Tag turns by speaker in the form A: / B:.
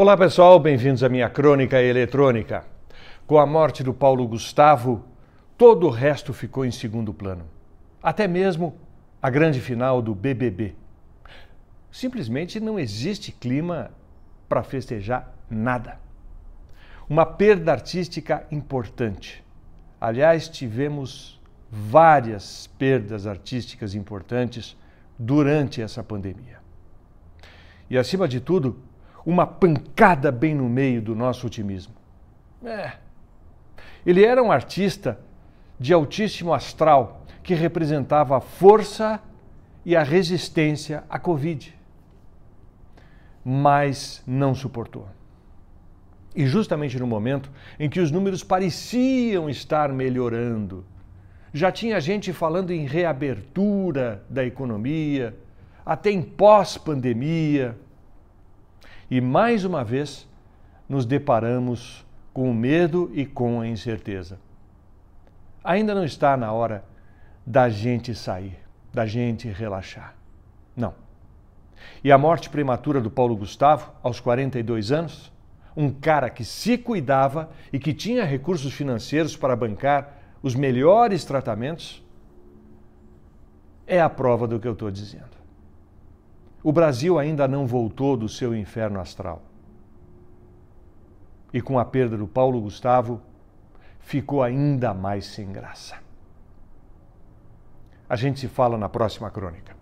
A: Olá pessoal, bem-vindos à minha crônica eletrônica. Com a morte do Paulo Gustavo, todo o resto ficou em segundo plano. Até mesmo a grande final do BBB. Simplesmente não existe clima para festejar nada. Uma perda artística importante. Aliás, tivemos várias perdas artísticas importantes durante essa pandemia. E acima de tudo, uma pancada bem no meio do nosso otimismo. É. Ele era um artista de altíssimo astral que representava a força e a resistência à Covid. Mas não suportou. E justamente no momento em que os números pareciam estar melhorando, já tinha gente falando em reabertura da economia, até em pós-pandemia. E mais uma vez nos deparamos com o medo e com a incerteza. Ainda não está na hora da gente sair, da gente relaxar. Não. E a morte prematura do Paulo Gustavo, aos 42 anos, um cara que se cuidava e que tinha recursos financeiros para bancar os melhores tratamentos, é a prova do que eu estou dizendo. O Brasil ainda não voltou do seu inferno astral. E com a perda do Paulo Gustavo, ficou ainda mais sem graça. A gente se fala na próxima crônica.